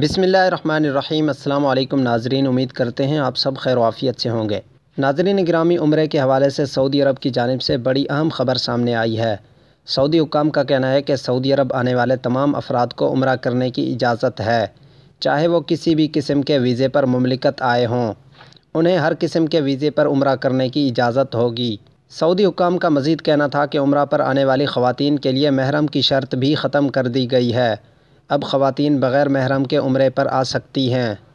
बिसमीम् अल्लाम नाजरीन उम्मीद करते हैं आप सब खैर वाफ़ियत से होंगे नाजरीन ग्रामी उम्र के हवाले से सऊदी अरब की जानब से बड़ी अहम ख़बर सामने आई है सऊदी हुकाम का कहना है कि सऊदी अरब आने वाले तमाम अफराद को उम्र करने की इजाज़त है चाहे वो किसी भी किस्म के वीज़े पर ममलिकत आए हों उन्हें हर किस्म के वीज़े पर उम्र करने की इजाज़त होगी सऊदी हुकाम का मज़ीद कहना था कि उम्र पर आने वाली ख़वातीन के लिए महरम की शर्त भी ख़त्म कर दी गई है अब खवातीन बगैर महरम के उम्रे पर आ सकती हैं